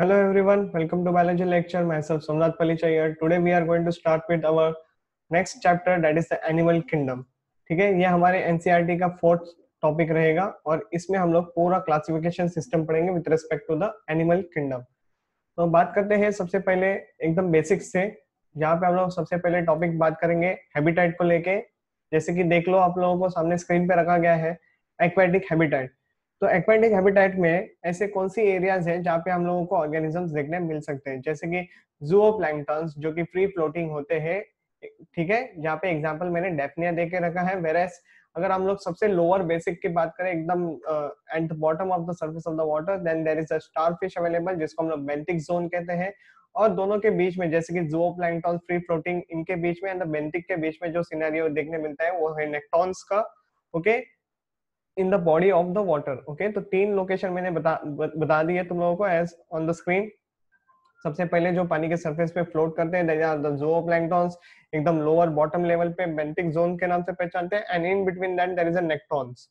Hello everyone, welcome to biology lecture. Myself Somnath Palicha here. Today we are going to start with our next chapter that is the animal kingdom. ठीक है ये हमारे NCERT e का fourth topic रहेगा और इसमें हम लोग पूरा क्लासिफिकेशन सिस्टम पढ़ेंगे with respect to the animal kingdom तो बात करते हैं सबसे पहले एकदम बेसिक से जहाँ पे हम लोग सबसे पहले टॉपिक बात करेंगे हैबिटेट को लेके जैसे कि देख लो आप लोगों को सामने स्क्रीन पे रखा गया है एक्वेटिक हैबिटेट तो एक्वेटिक हैबिटेट में ऐसे कौन सी एरियाज हैं जहाँ पे हम लोगों को ऑर्गेनिजम्स देखने मिल सकते हैं जैसे कि जूओप्लैंक्टन्स जो कि फ्री फ्लोटिंग होते हैं ठीक है जहाँ पे एग्जाम्पल मैंने डेफनिया दे रखा है वेरस अगर हम लोग सबसे लोअर बेसिक की बात करें एकदम at the bottom of the surface of the water then there is a starfish available जिसको हम लोग बेंटिक जोन कहते हैं और दोनों के बीच में जैसे कि जूओ प्लैंकटॉन फ्री फ्लोटिंग इनके बीच में एंड बेंटिक के बीच में जो सीनारियो देखने मिलता है वो है नेक्टॉन्स का okay okay? In the body of the water okay तो तीन लोकेशन मैंने बता बता दी है तुम लोगों को एज ऑन द स्क्रीन सबसे पहले जो पानी के सरफेस पे फ्लोट करते हैं एकदम लोअर बॉटम लेवल पे बेंटिक जोन के नाम से पहचानते हैं and in between that there is nektons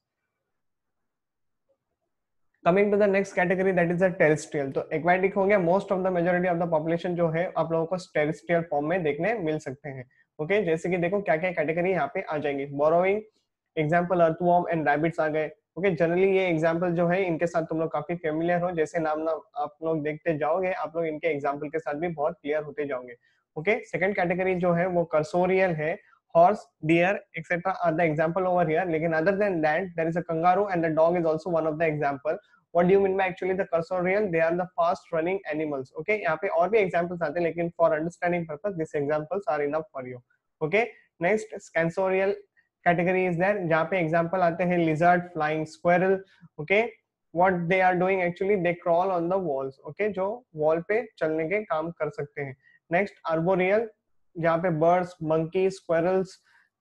coming to the next category that is a terrestrial तो एक्वाटिक होंगे most of the majority of the population जो है आप लोगों को टेरिस्ट्रियल फॉर्म में देखने मिल सकते हैं ओके okay? जैसे कि देखो क्या क्या कैटेगरी यहाँ पे आ जाएंगी burrowing example earthworm and rabbits आ गए ओके जनरली ये एग्जाम्पल जो है इनके साथ तुम लोग काफी फेमिलियर हो जैसे नाम नाम आप लोग देखते जाओगे आप लोग इनके एग्जाम्पल के साथ भी बहुत क्लियर होते जाओगे ओके सेकेंड कैटेगरी जो है वो कर्सोरियल है horse deer etcetera are the example over here लेकिन other than that there is a and the dog is also one of the example what do mean by actually cursorial they are the fast running animals okay यहाँ पे और भी examples आते हैं लेकिन for understanding purpose this examples are enough for you okay next scansorial category is there जहाँ पे example आते हैं lizard, flying squirrel, okay? What they are doing actually they crawl on the walls, okay? जो wall पे चलने के काम कर सकते हैं. Next arboreal जहाँ पे birds, monkeys, squirrels,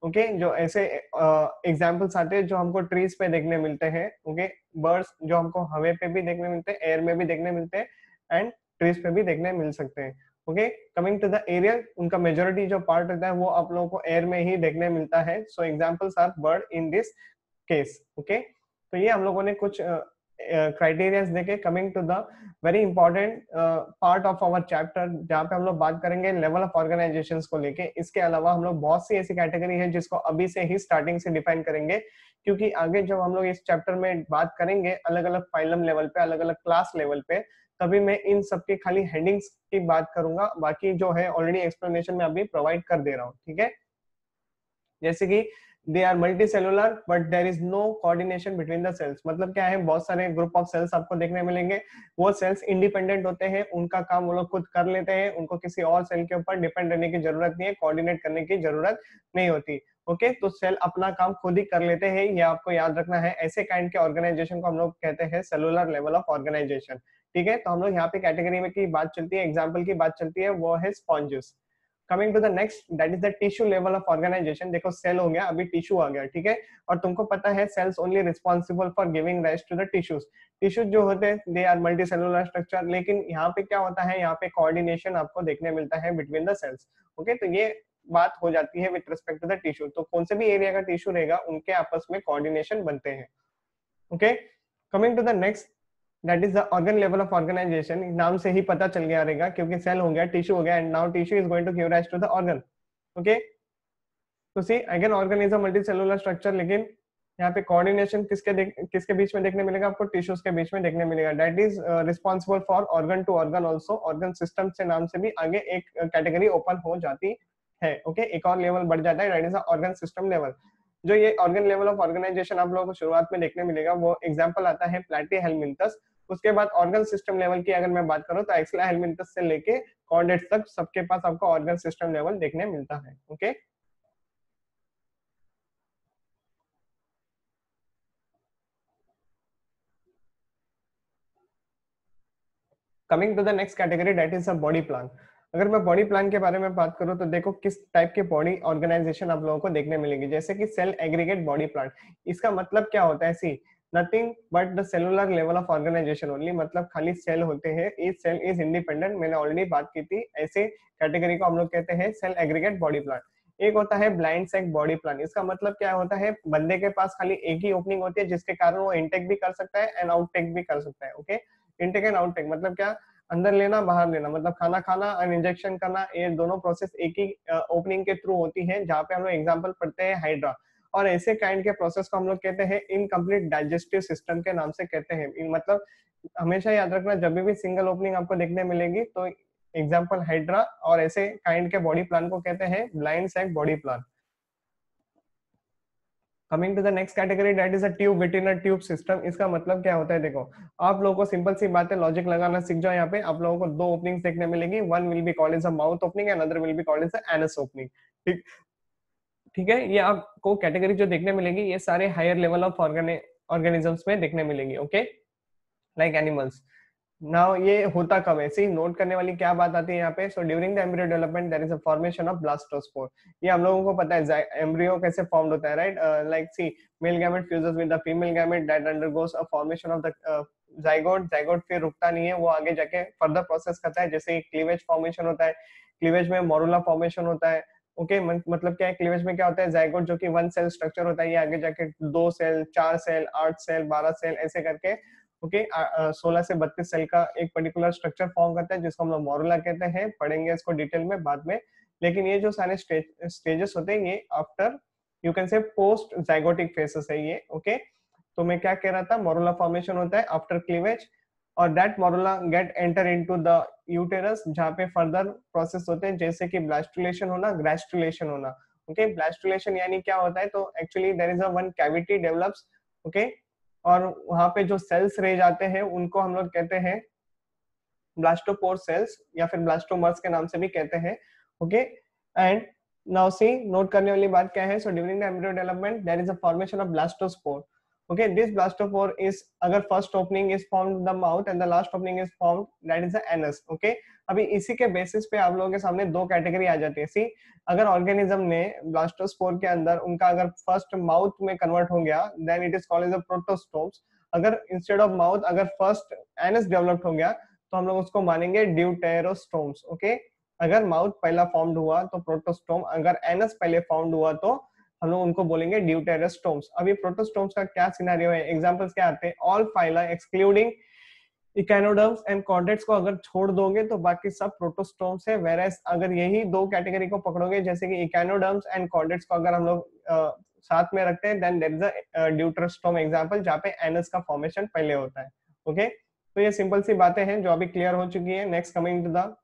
okay okay, जो ऐसे एग्जाम्पल्स uh, आते हैं जो हमको ट्रीज पे देखने मिलते हैं ओके okay? बर्ड्स जो हमको हवे पे भी देखने मिलते हैं एयर में भी देखने मिलते हैं एंड ट्रीज पे भी देखने मिल सकते हैं okay coming to the aerial उनका मेजोरिटी जो पार्ट रहता है वो आप लोगों को एयर में ही देखने मिलता है so examples are bird in this case okay तो ये हम लोगों ने कुछ क्राइटेरिया देखे coming to the very important part of our chapter जहाँ पे हम लोग बात करेंगे लेवल ऑफ ऑर्गेनाइजेशन को लेके इसके अलावा हम लोग बहुत सी ऐसी कैटेगरी है जिसको अभी से ही स्टार्टिंग से डिफाइन करेंगे क्योंकि आगे जब हम लोग इस चैप्टर में बात करेंगे अलग अलग फाइलम लेवल पे अलग अलग क्लास लेवल पे तभी मैं इन सब के खाली हेडिंग्स की बात करूंगा बाकी जो है ऑलरेडी एक्सप्लेनेशन में अभी प्रोवाइड कर दे रहा हूँ ठीक है जैसे कि they are multi cellular but there is no coordination between the cells मतलब क्या है बहुत सारे ग्रुप ऑफ सेल्स आपको देखने मिलेंगे वो सेल्स इंडिपेंडेंट होते हैं उनका काम वो लोग खुद कर लेते हैं उनको किसी और सेल के ऊपर डिपेंड रहने की जरूरत नहीं है कोऑर्डिनेट करने की जरूरत नहीं होती ओके तो सेल अपना काम खुद ही कर लेते हैं ये आपको याद रखना है ऐसे काइंड के ऑर्गेनाइजेशन को हम लोग कहते हैं सेलुलर लेवल ऑफ ऑर्गेनाइजेशन ठीक है तो हम लोग यहाँ पे कैटेगरी में की बात चलती है एग्जाम्पल की बात चलती है वो है sponges coming to the next that is the tissue level of organization देखो सेल हो गया अभी टिश्यू आ गया ठीक है और तुमको पता है cells only responsible for giving rise to the tissues tissues जो होते हैं they are multi cellular structure लेकिन यहाँ पे क्या होता है यहाँ पे कोऑर्डिनेशन आपको देखने मिलता है बिटवीन द सेल्स ओके तो ये बात हो जाती है with respect to the tissue तो कौन से भी एरिया का टिश्यू रहेगा उनके आपस में कोऑर्डिनेशन बनते हैं okay coming to the next that is the organ level of organization नाम से ही पता चल गया रहेगा क्योंकि सेल हो गया टिश्यू हो गया and now tissue is going to give rise to the organ okay तो see again organ is a multi cellular structure लेकिन यहाँ पे कोऑर्डिनेशन किसके किसके बीच में देखने मिलेगा आपको टिश्यूज के बीच में देखने मिलेगा that is responsible for organ to organ also organ system से नाम से भी आगे एक कैटेगरी ओपन हो जाती है ओके एक और लेवल बढ़ जाता है दैट ऑर्गन सिस्टम लेवल जो ये ऑर्गन लेवल ऑफ ऑर्गेनाइजेशन आप लोगों को शुरुआत में देखने मिलेगा वो एग्जाम्पल आता है प्लेटी हेलमिंटस उसके बाद ऑर्गन सिस्टम लेवल की अगर मैं बात करूँ तो एक्सला हेलमिंटस से लेके कॉर्डेट तक सबके पास आपको ऑर्गन सिस्टम लेवल देखने मिलता है okay okay? coming to the next category that is a body plan अगर मैं बॉडी प्लान के बारे में बात करूँ तो देखो किस टाइप के बॉडी ऑर्गेनाइजेशन आप लोगों को देखने मिलेंगे जैसे कि सेल एग्रीगेट बॉडी प्लान इसका मतलब क्या होता है see nothing but the cellular level of organization only मतलब खाली सेल होते हैं इस सेल इज इंडिपेंडेंट मैंने ऑलरेडी बात की थी ऐसे कैटेगरी को हम लोग कहते हैं सेल एग्रीगेट बॉडी प्लान एक होता है ब्लाइंड सेक बॉडी प्लान इसका मतलब क्या होता है बंदे के पास खाली एक ही ओपनिंग होती है जिसके कारण वो इनटेक भी कर सकता है एंड आउटटेक भी कर सकता है ओके इनटेक एंड आउटटेक मतलब क्या अंदर लेना बाहर लेना मतलब खाना खाना एंड इंजेक्शन करना ये दोनों प्रोसेस एक ही ओपनिंग के थ्रू होती है जहाँ पे हम लोग एग्जाम्पल पढ़ते हैं हाइड्रा और ऐसे काइंड के प्रोसेस को हम लोग कहते हैं इनकम्प्लीट डाइजेस्टिव सिस्टम के नाम से कहते हैं मतलब हमेशा याद रखना जब भी सिंगल ओपनिंग आपको देखने मिलेगी तो एग्जाम्पल हाइड्रा और ऐसे काइंड के बॉडी प्लान को कहते हैं blind sac body plan coming to the next category that is a tube within a tube system इसका मतलब क्या होता है देखो आप लोगों को सिंपल सी बात है लॉजिक लगाना सीख जाओ यहाँ पे आप लोगों को दो ओपनिंग देखने मिलेगी one will be call is a mouth opening and other will be call is a anus opening ठीक ठीक है ये आपको कैटेगरी जो देखने मिलेगी ये सारे हायर लेवल ऑफ ऑर्गेनिज्म में देखने मिलेगी ओके लाइक एनिमल्स नाउ ये होता कब है सी नोट करने वाली क्या बात आती है यहाँ पे so during the embryo development there is a formation of blastospore ये हम लोगों को पता है एम्ब्रियो कैसे फॉर्म होता है right like see male gamete fuses with the female gamete that undergoes a formation of the zygote zygote फिर रुकता नहीं है वो आगे जाके फर्दर प्रोसेस करता है जैसे क्लीवेज फॉर्मेशन होता है क्लीवेज में मोरूला फॉर्मेशन होता है ओके okay, मतलब क्या है क्लीवेज में क्या होता है जाइगोट जो कि वन सेल स्ट्रक्चर होता है ये आगे जाके दो सेल चार सेल आठ सेल बारह सेल ऐसे करके ओके okay, 16 से 32 सेल का एक पर्टिकुलर स्ट्रक्चर फॉर्म करता है जिसको हम लोग मोरूला कहते हैं पढ़ेंगे इसको डिटेल में बाद में लेकिन ये जो सारे स्टेजेस होते हैं ये after you can say post zygotic phases है ये ओके okay? तो मैं क्या कह रहा था मोरूला फॉर्मेशन होता है आफ्टर क्लीवेज और that morula get enter in the uterus जहाँ पे फर्दर प्रोसेस होते हैं जैसे कि ब्लास्टुलेशन होना ग्रेस्टुलेशन होना ओके okay? ब्लास्टुलेशन यानी क्या होता है तो actually there is a one cavity develops okay और वहां पे जो सेल्स रह जाते हैं उनको हम लोग कहते हैं ब्लास्टोपोर सेल्स या फिर ब्लास्टोमर्स के नाम से भी कहते हैं okay and now see note करने वाली बात क्या है so during the embryo development there is a formation of blastospore okay this blastophore is agar first opening is formed the mouth and the last opening is formed that is the anus okay अभी इसी के basis पे आप लोगों के सामने दो category आ जाती है सी अगर ऑर्गेनिज्म ने ब्लास्टोस्पोर के अंदर उनका अगर फर्स्ट माउथ में कन्वर्ट हो गया then it is called as protostomes अगर इंस्टेड ऑफ माउथ अगर फर्स्ट एनस डेवलप्ड हो गया तो हम लोग उसको मानेंगे ड्यूटेरोस्टोम्स ओके okay? अगर माउथ पहला फॉर्म्ड हुआ तो प्रोटोस्टोम अगर एनस पहले फॉर्म्ड हुआ तो हम लोग उनको बोलेंगे ड्यूटेरस्टोम्स अब ये प्रोटोस्टोम्स का क्या सिनेरियो है एग्जांपल्स क्या आते हैं all phyla excluding echinoderms and chordates को अगर छोड़ दोगे तो बाकी सब प्रोटोस्टोम्स है वेरस अगर यही दो कैटेगरी को पकड़ोगे जैसे कि इकैनोडर्म्स एंड कॉर्डेट्स को अगर हम लोग साथ में रखते हैं then there is a deuterostome example जहां पे एनस का फॉर्मेशन पहले होता है ओके okay? तो ये सिंपल सी बातें हैं जो अभी क्लियर हो चुकी है next coming to the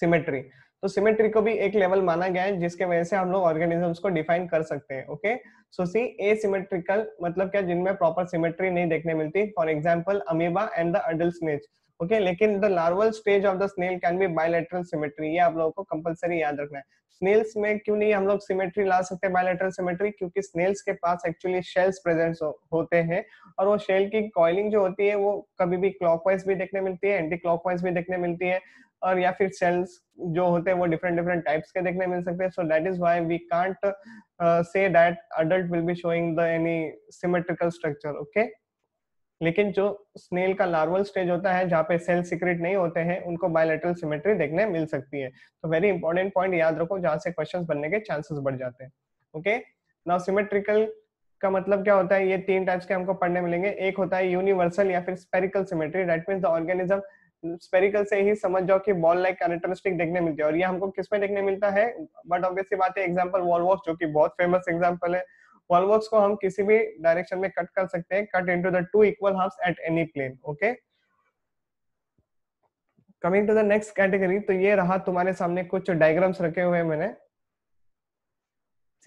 symmetry तो सिमेट्री को भी एक लेवल माना गया है जिसके वजह से हम लोग ऑर्गेनिजम्स को डिफाइन कर सकते हैं ओके सो सी ए सिमेट्रिकल मतलब क्या जिनमें प्रॉपर सिमेट्री नहीं देखने मिलती for example amoeba and the adult snail okay लेकिन the larval stage of the snail can be bilateral symmetry ये आप लोगों को कंपलसरी याद रखना है स्नेल्स में क्यों नहीं हम लोग सिमेट्री ला सकते बायोलेट्रल सिमेट्री क्योंकि स्नेल्स के पास एक्चुअली शेल्स प्रेजेंट हो, होते हैं और वो शेल की कॉइलिंग जो होती है वो कभी भी क्लॉकवाइज भी देखने मिलती है एंटी क्लॉकवाइज भी देखने मिलती है और या फिर सेल्स जो होते हैं वो डिफरेंट डिफरेंट टाइप्स के देखने मिल सकते हैं so that is why we can't say that adult will be showing the any symmetrical structure okay लेकिन जो स्नेल का लार्वल स्टेज होता है जहाँ पे सेल सीक्रेट नहीं होते हैं उनको बायोलेटरल सिमेट्री देखने मिल सकती है तो वेरी इंपॉर्टेंट पॉइंट याद रखो जहाँ से क्वेश्चन बनने के चांसेस बढ़ जाते हैं ओके नाउ सिमेट्रिकल का मतलब क्या होता है ये तीन टाइप्स के हमको पढ़ने मिलेंगे एक होता है यूनिवर्सल या फिर spherical symmetry that means the organism spherical से ही समझ जाओ कि बॉल लाइक कैरेक्टरिस्टिक देखने मिलती है और ये हमको किस में देखने मिलता है बट ऑब्वियसली बात है एग्जाम्पल वॉलवॉक्स जो कि बहुत फेमस एग्जाम्पल है वॉलवॉक्स को हम किसी भी डायरेक्शन में कट कर सकते हैं cut into the two equal half at any plane okay coming to the next category तो ये रहा तुम्हारे सामने कुछ डायग्राम्स रखे हुए मैंने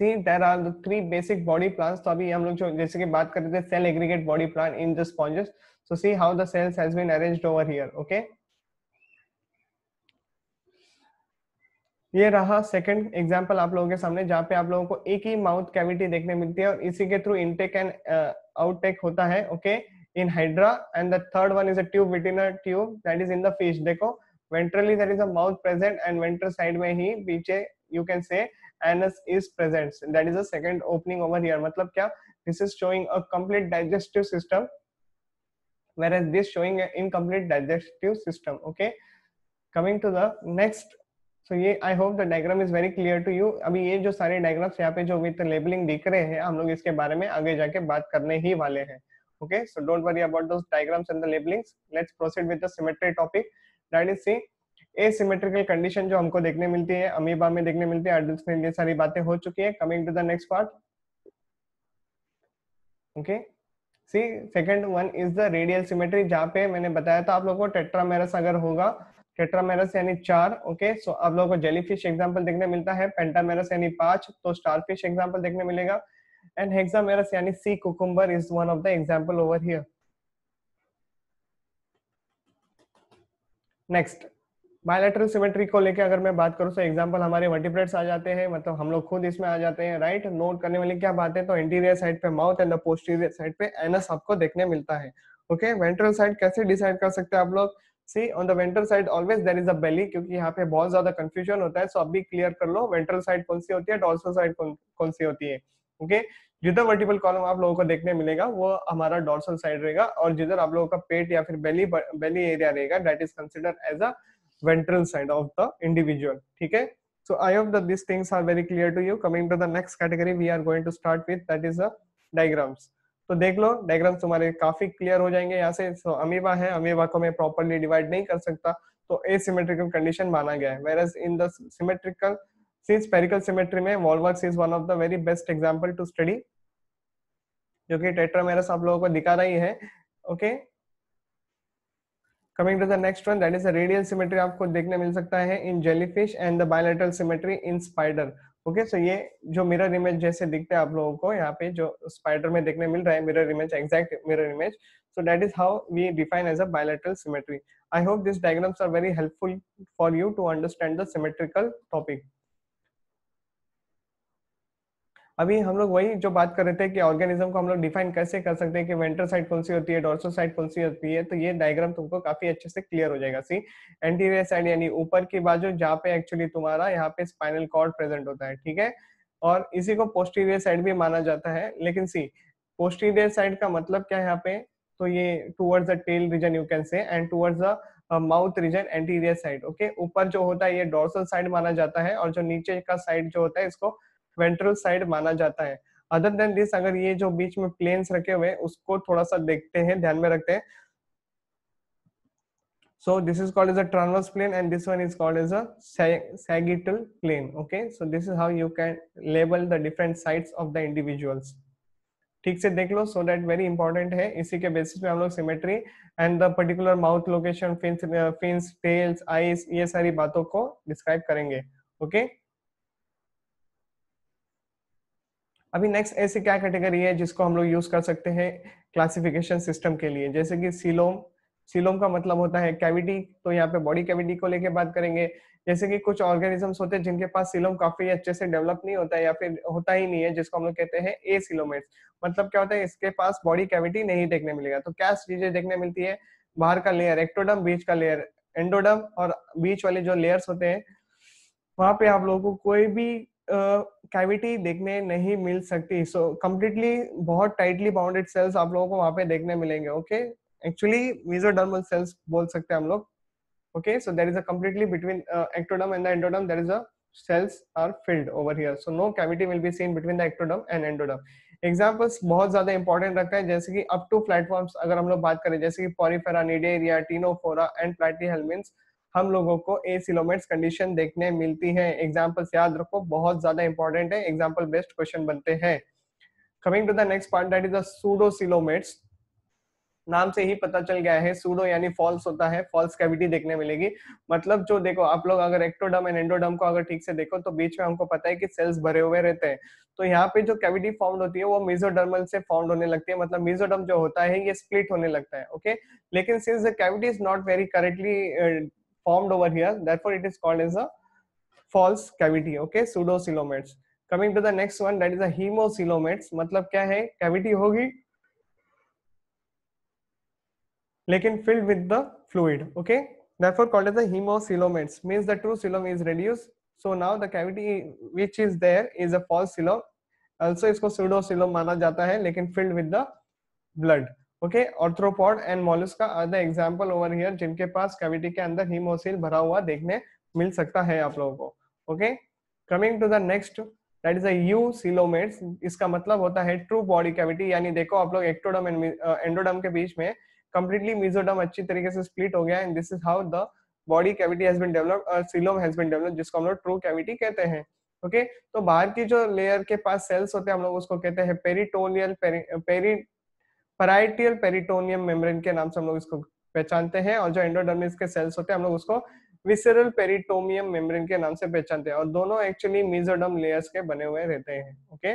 see there are the three basic body तो अभी हम लोग जो जैसे कि बात कर रहे थे cell aggregate body plant in the sponges so see how the cells has been arranged over here okay ये रहा सेकंड एग्जांपल आप लोगों के सामने जहां पे आप लोगों को एक ही माउथ कैविटी देखने मिलती है और इसी के थ्रू इनटेक एंड आउटटेक होता है okay in hydra and the third one is a tube within a tube that is in the fish देखो ventrally that is a mouth present and ventral side में ही पीछे you can say anus is present that is a second opening over here मतलब क्या this is showing a complete digestive system whereas this showing an incomplete digestive system okay coming to the next so so, ये I hope the diagram is very clear to you अभी ये जो सारे diagrams यहाँ पे जो with labelling दिख रहे हैं हम लोग इसके बारे में आगे जाके बात करने ही वाले हैं okay so don't worry about those diagrams and the labelings let's proceed with the symmetry topic that is see asymmetrical condition जो हमको देखने मिलती है अमीबा में देखने मिलती है एडल्ट में ये सारी बातें हो चुकी है coming to the next part okay see second one is the radial symmetry जहाँ पे मैंने बताया था आप लोगों को टेट्रामेरस अगर होगा टेट्रामेरस यानी चार ओके सो आप लोगों को जेलीफिश एग्जांपल देखने मिलता है पेंटामेरस यानी पांच तो स्टारफिश एग्जांपल देखने मिलेगा एंड हेक्सामेरस यानी sea cucumber is one of the example over here next bilateral symmetry को लेकर अगर मैं बात करूँ तो एग्जाम्पल हमारे वर्टिप्रेट्स आ जाते हैं मतलब हम लोग खुद इसमें आ जाते हैं राइट नोट करने वाली क्या बात है तो इंटीरियर साइड पे माउथ एंड पोस्टीरियर साइड पे एनस आपको देखने मिलता है ओके वेंट्रल साइड कैसे डिसाइड कर सकते हैं आप लोग see on the ventral side always there is a belly क्योंकि यहाँ पे बहुत ज्यादा कंफ्यूजन होता है सो अभी क्लियर कर लो वेंट्रल साइड कौन सी होती है डॉर्सल साइड कौन, सी होती है ओके जिधर वर्टिपल कॉलम आप लोगों को देखने मिलेगा वो हमारा डॉर्सल साइड रहेगा और जिधर आप लोगों का पेट या फिर बेली बेली एरिया रहेगा that is consider as a ventral side of the individual okay so i hope that these things are very clear to you coming to the next category we are going to start with that is the diagrams तो देख लो diagram तुम्हारे काफी clear हो जाएंगे यहाँ से सो amoeba है amoeba को मैं प्रॉपरली डिवाइड नहीं कर सकता तो ए सिमेट्रिकल कंडीशन माना गया है whereas in the symmetrical spherical symmetry में volvox is one of the very best example to study जो कि टेट्रामेरस आप लोगों को दिखा रही है okay okay? Coming to the next one that is a radial symmetry आपको देखने मिल सकता है in jellyfish and the bilateral symmetry in spider okay so ये जो मिरर इमेज जैसे दिखते हैं आप लोगों को यहाँ पे जो स्पाइडर में देखने मिल रहा है mirror image exact mirror image so that is how we define as a bilateral symmetry I hope this diagrams are very helpful for you to understand the symmetrical topic अभी हम लोग वही जो बात कर रहे थे कि ऑर्गेनिज्म को हम लोग डिफाइन कैसे कर सकते हैं कि वेंटर साइड कौन सी होती है डोर्सो साइड कौन सी होती है तो ये डायग्राम तुमको काफी अच्छे से क्लियर हो जाएगा सी एंटीरियर साइड यानी ऊपर की बाजू जहाँ पे एक्चुअली तुम्हारा यहाँ पे स्पाइनल कॉर्ड प्रेजेंट होता है ठीक है और इसी को पोस्टीरियर साइड भी माना जाता है लेकिन सी पोस्टीरियर साइड का मतलब क्या है यहाँ पे तो ये towards the tail region you can say and towards the mouth region anterior side okay ऊपर जो होता है ये डोर्सल साइड माना जाता है और जो नीचे का साइड जो होता है इसको वेंट्रल साइड माना जाता है अदर देन दिस अगर ये जो बीच में प्लेन्स रखे हुए उसको थोड़ा सा देखते हैं ध्यान में रखते हैं so this is called as a transverse plane and this one is called as a sagittal plane okay so this is how you can label the different sides of the individuals ठीक से देख लो so that very important है इसी के basis पे हम लोग symmetry and the particular mouth location fins fins tails eyes ये सारी बातों को डिस्क्राइब करेंगे ओके okay? अभी नेक्स्ट ऐसी क्या कैटेगरी है जिसको हम लोग यूज कर सकते हैं क्लासिफिकेशन सिस्टम के लिए जैसे कि सिलोम सिलोम का मतलब होता है कैविटी तो यहाँ पे बॉडी कैविटी को लेके बात करेंगे जैसे कि कुछ ऑर्गेनिजम्स होते हैं जिनके पास सिलोम काफी अच्छे से डेवलप नहीं होता है या फिर होता ही नहीं है जिसको हम लोग कहते हैं ए सिलोमेट्स मतलब क्या होता है इसके पास बॉडी कैविटी नहीं देखने मिलेगा तो क्या चीजें देखने मिलती है बाहर का लेयर एक्टोडम बीच का लेयर एंडोडम और बीच वाले जो लेयर्स होते हैं वहां पे आप लोगों को कोई भी कैविटी देखने नहीं मिल सकती सो कम्प्लीटली बहुत टाइटली बाउंडेड सेल्स आप लोगों को वहां पे देखने मिलेंगे ओके एक्चुअली मेजोडर्मल सेल्स बोल सकते हैं हम लोग okay so there is a completely between ectoderm and and the endoderm there is a cells are filled over here so no cavity will be seen between the ectoderm examples बहुत ज्यादा important रखते हैं जैसे कि up to platforms अगर हम लोग बात करें जैसे कि porifera cnidaria ctenophora and platyhelminthes हम लोगों को ए सिलोमेट्स कंडीशन देखने मिलती है एग्जाम्पल्स याद रखो बहुत ज्यादा इंपॉर्टेंट है एग्जाम्पल बेस्ट क्वेश्चन बनते हैं coming to the next part that is अडो सिलोमेट्स नाम से ही पता चल गया है सूडो यानी फॉल्स होता है फॉल्स कैविटी देखने मिलेगी मतलब जो देखो आप लोग अगर एक्टोडम एंड एंडोडम को अगर ठीक से देखो तो बीच में हमको पता है कि सेल्स भरे हुए रहते हैं तो यहाँ पे जो कैविटी फाउंड होती है वो मिजोडर्मल से फाउंड होने लगती है मतलब मिजोडम जो होता है ये स्प्लिट होने लगता है ओके लेकिन since the cavity is not very correctly formed over here therefore it is called as a false cavity okay pseudocoelomates coming to the next one that is a hemocoelomates matlab kya hai cavity hogi lekin filled with the fluid okay therefore called as a hemocoelomates means the true coelom is reduced so now the cavity which is there is a false coelom also isko pseudocoelom mana jata hai lekin filled with the blood okay arthropod and mollusca are the example over here जिनके पास cavity के अंदर haemocoel भरा हुआ देखने मिल सकता है आप लोगों को okay coming to the next that is eucoelomates इसका मतलब होता है ट्रू बॉडी कैविटी यानी देखो आप लोग एक्टोडम एंड एंडोडम के बीच में कंप्लीटली मिजोडम अच्छी तरीके से स्प्लिट हो गया and this is how the body cavity has been develop coelom has been develop जिसको हम लोग ट्रू कैविटी कहते हैं ओके okay? तो बाहर की जो लेयर के पास सेल्स होते हैं हम लोग उसको कहते हैं peritoneal peri, peri parietal peritoneum membrane के नाम से हम लोग इसको पहचानते हैं और जो एंडोडर्मिस के सेल्स होते हैं हम लोग उसको विसरल पेरिटोमियम मेम्ब्रेन के नाम से पहचानते हैं और दोनों एक्चुअली मिजोडम लेयर्स के बने हुए रहते हैं okay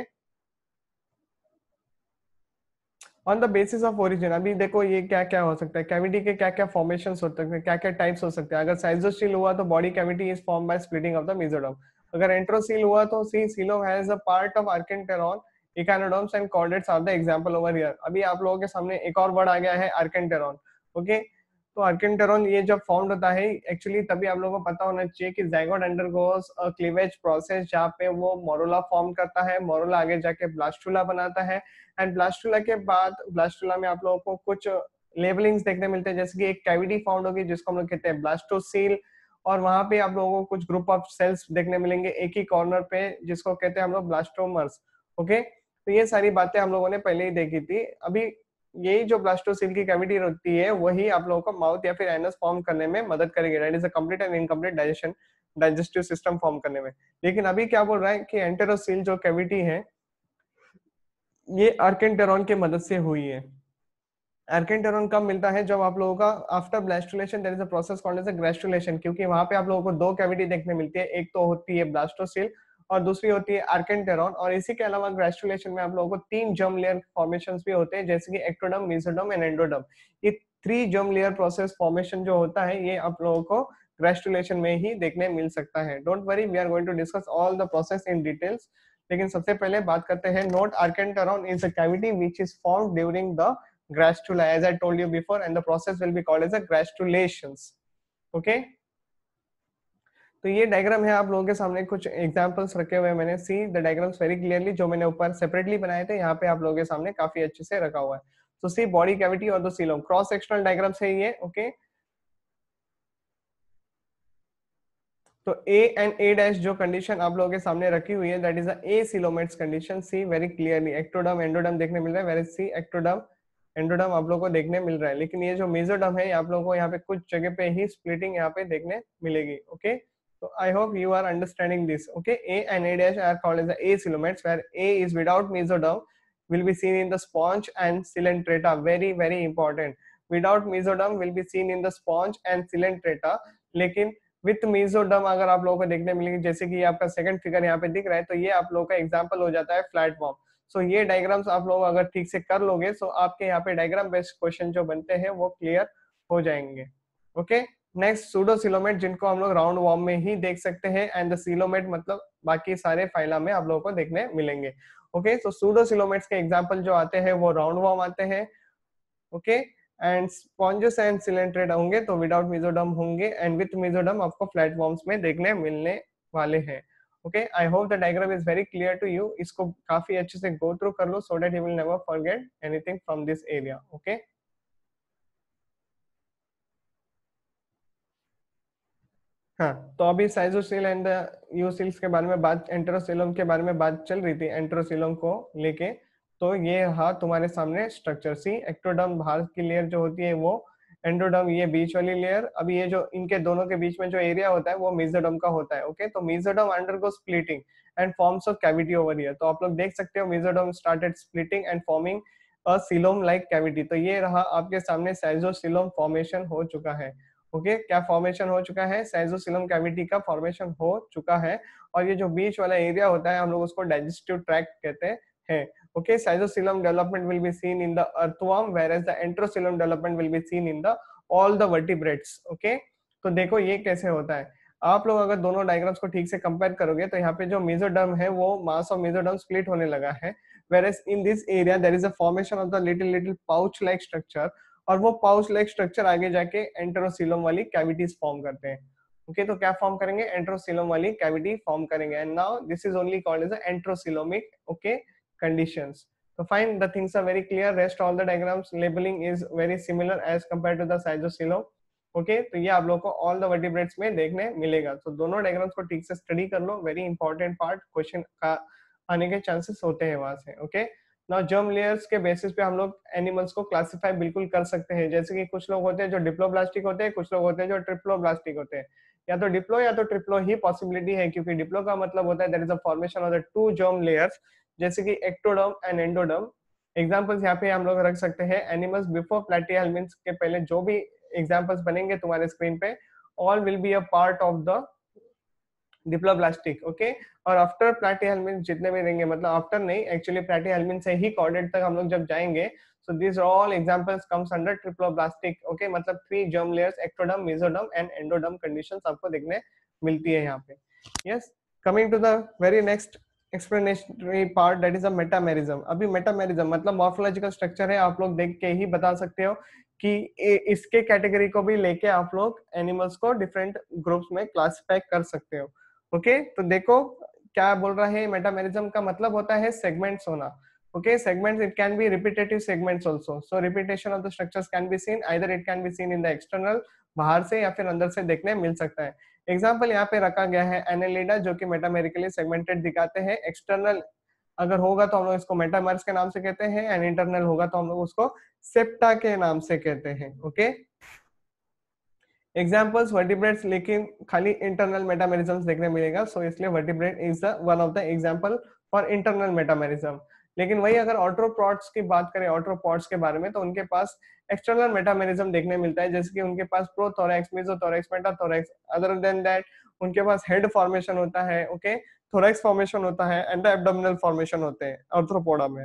on the basis of origin अभी देखो ये क्या क्या हो सकता है कैविटी के क्या क्या फॉर्मेशन हो सकते हैं क्या क्या टाइप्स हो सकते हैं अगर साइजोशील हुआ तो body cavity is form by splitting of the mesoderm अगर एंट्रोसील हुआ तो सी सीलो has a part of archenteron echinoderms and chordates are the example over here अभी आप लोगों के सामने एक और वर्ड आ गया है आर्केंटेरॉन ओके तो आर्केंटेरॉन ये जब फॉर्म्ड होता है एक्चुअली तभी आप लोगों को पता होना चाहिए कि zygote undergoes a cleavage process जहाँ पे वो मोरोला फॉर्म करता है मोरोला आगे जाके ब्लास्टुला बनाता है एंड ब्लास्टुला के बाद ब्लास्टुला में आप लोगों को कुछ लेबलिंग्स देखने मिलते हैं जैसे कि एक कैविटी फाउंड होगी जिसको हम लोग कहते हैं ब्लास्टोसील और वहां पे आप लोगों को कुछ ग्रुप ऑफ सेल्स देखने मिलेंगे एक ही कॉर्नर पे जिसको कहते हैं हम लोग ब्लास्टोमर्स ओके okay? तो ये सारी बातें हम लोगों ने पहले ही देखी थी अभी यही जो ब्लास्टोसिल की कैविटी होती है वही आप लोगों को माउथ या फिर एनस फॉर्म करने में मदद करेगी that is a complete and incomplete digestion digestive system form करने में लेकिन अभी क्या बोल रहा है कि एंटेरोसिल जो कैविटी है ये अर्केंटेरॉन की मदद से हुई है अर्केंटेरॉन कब मिलता है जब आप लोगों का after blastulation there is a process called as a gastrulation क्योंकि वहां पे आप लोगों को दो कैविटी देखने मिलती है एक तो होती है ब्लास्टोसिल और दूसरी होती है आर्केंटेरॉन और इसी के अलावा ग्रेस्टुलेशन में आप लोगों को तीन जम लेयर फॉर्मेशन भी होते हैं जैसे कि एक्ट्रोडम मिजोडम एंड एंडोडम ये थ्री जम लेयर प्रोसेस फॉर्मेशन जो होता है ये आप लोगों को ग्रेस्टुलेशन में ही देखने मिल सकता है don't worry we are going to discuss all the process in details लेकिन सबसे पहले बात करते हैं note archenteron is a cavity which is form during the grastula as i told you before and the process will be called as a grastulations okay तो ये diagram है आप लोगों के सामने कुछ एग्जांपल्स रखे हुए मैंने see the diagrams very clearly जो मैंने ऊपर सेपरेटली बनाए थे यहाँ पे आप लोगों के सामने काफी अच्छे से रखा हुआ है तो सी बॉडी कैविटी और दो सीलोम क्रॉस सेक्शनल डायग्राम से ये ओके तो ए एंड ए डैश जो कंडीशन आप लोगों के सामने रखी हुई है that is a coelomates condition see very clearly ectoderm endoderm देखने मिल रहा है वेरी सी एक्ट्रोडम एंड्रोडम आप लोगों को देखने मिल रहा है लेकिन ये जो मेजोडम है आप लोगों को यहाँ पे कुछ जगह पे ही स्प्लिटिंग यहाँ पे देखने मिलेगी okay okay? So I hope you are understanding this. Okay, A and A dash are called as the A coelomets, where A is without mesoderm, will be seen in the sponge and cylindrata. Very very important. Without mesoderm will be seen in the sponge and cylindrata. lekin with mesoderm agar aap logo ko dekhne milenge jaise ki ye aapka second figure yahan pe dikh raha hai to ye aap logo ka example ho jata hai flat worm so, ye diagrams aap लोग agar theek se kar loge so aapke yahan pe diagram based question jo bante hain wo clear ho jayenge okay? Next pseudocoelomate जिनको हम लोग round warm में ही देख सकते हैं and the coelomate मतलब बाकी सारे फाइला में आप लोगों को देखने मिलेंगे ओके सो सूडोसिलोमेट्स के एग्जाम्पल जो आते हैं वो राउंड वॉर्म आते हैं okay and sponges and coelenterates होंगे तो विदाउट मिजोडम होंगे एंड विथ मिजोडम आपको फ्लैट वॉर्म्स में देखने मिलने वाले हैं okay I hope the diagram is very clear to you इसको काफी अच्छे से गो थ्रू कर लो so that you will never forget anything from this area okay हाँ तो अभी साइजोसिल एंड यूसिल्स के बारे में बात एंट्रोसिलोम के बारे में बात चल रही थी एंट्रोसिलोम को लेके तो ये रहा तुम्हारे सामने स्ट्रक्चर सी एक्टोडर्म बाहर की लेयर जो होती है वो एंडोडर्म ये बीच वाली लेयर अभी ये जो इनके दोनों के बीच में जो एरिया होता है वो मिजोडम का होता है ओके तो तो under undergo splitting and forms of cavity over here तो आप लोग देख सकते हो mesoderm started splitting and forming a coelom like cavity तो ये रहा आपके सामने साइजोसिलोम फॉर्मेशन हो चुका है ओके okay, क्या फॉर्मेशन हो चुका है साइजोसिलम कैविटी का फॉर्मेशन हो चुका है और ये जो बीच वाला एरिया होता है हम लोग उसको डाइजेस्टिव ट्रैक कहते हैं okay schizocoelom development will be seen in the earthworm whereas the enterocoelom development will be seen in the all the vertebrates okay तो देखो ये कैसे होता है आप लोग अगर दोनों डायग्राम्स को ठीक से कंपेयर करोगे तो यहाँ पे जो मेजोडर्म है वो मास ऑफ मेजोडर्म स्प्लिट होने लगा है as in this area there is a formation of the little little pouch like structure और वो पाउच लाइक स्ट्रक्चर आगे जाके एंट्रोसिलोम वाली कैविटीज फॉर्म करते हैं ओके okay, तो क्या फॉर्म करेंगे एंट्रोसिलोम वाली कैविटी फॉर्म करेंगे and now this is only called as enterocoelomic okay condition तो fine the things are very clear rest all the diagrams labelling is very similar as compare to the schizocoelom okay तो ये आप लोगों को all the vertebrates में देखने मिलेगा तो so, दोनों डायग्राम्स को ठीक से स्टडी कर लो वेरी इंपॉर्टेंट पार्ट क्वेश्चन का आने के चांसेस होते हैं वहां से ओके okay? ना जर्म लेयर्स के बेसिस पे हम लोग एनिमल्स को क्लासिफाई बिल्कुल कर सकते हैं जैसे कि कुछ लोग होते हैं जो डिप्लो प्लास्टिक होते हैं कुछ लोग होते हैं जो ट्रिप्लो प्लास्टिक होते हैं या तो डिप्लो या तो ट्रिप्लो ही पॉसिबिलिटी है क्योंकि डिप्लो का मतलब होता है there is a formation of the two germ layers जैसे कि एक्टोडर्म एंड एंडोडर्म एग्जाम्पल्स यहाँ पे हम लोग रख सकते हैं एनिमल्स बिफोर प्लेटियल मीन्स के पहले जो भी एग्जाम्पल्स बनेंगे तुम्हारे स्क्रीन पे all will be a part of the diploblastic okay और आफ्टर प्लाटी हेलमिन जितने भी रहेंगे मतलब आफ्टर नहीं एक्चुअली प्लाटी हेलमिन से ही कॉर्डेट तक हम लोग जब जाएंगे so these are all examples comes under triploblastic okay मतलब three germ layers ectoderm mesoderm and endoderm conditions आपको देखने मिलती है यहाँ पे yes coming to the very next explanatory part that is a metamerism अभी metamerism मतलब morphological structure है आप लोग देख के ही बता सकते हो कि इसके कैटेगरी को भी लेके आप लोग एनिमल्स को डिफरेंट ग्रुप्स में क्लासिफाई कर सकते हो ओके तो देखो क्या बोल रहा है मेटामेरिज्म का मतलब होता है सेगमेंट्स होना okay segments it can be repetitive segments also so repetition of the structures can be seen either it can be seen in the external बाहर से या फिर अंदर से देखने मिल सकता है एग्जाम्पल यहाँ पे रखा गया है एनेलिडा जो कि मेटामेरिकली सेगमेंटेड दिखाते हैं एक्सटर्नल अगर होगा तो हम लोग इसको मेटामर्स के नाम से कहते हैं एंड इंटरनल होगा तो हम लोग उसको सेप्टा के नाम से कहते हैं ओके okay? एग्जाम्पल्स वर्टिब्रेट लेकिन खाली इंटरनल मेटामेरिज्म देखने मिलेगा सो so इसलिए vertebrate is the one of the example for internal metamerism लेकिन वही अगर ऑट्रोप्रॉट्स की बात करें ऑट्रोपॉट्स के बारे में तो उनके पास एक्सटर्नल मेटामेरिज्म देखने मिलता है जैसे कि उनके पास prothorax mesothorax metathorax other than that उनके पास हेड फॉर्मेशन होता है ओके थोरेक्स फॉर्मेशन होता है एंड एब्डोमिनल फॉर्मेशन होते हैं ऑर्थ्रोपोडा में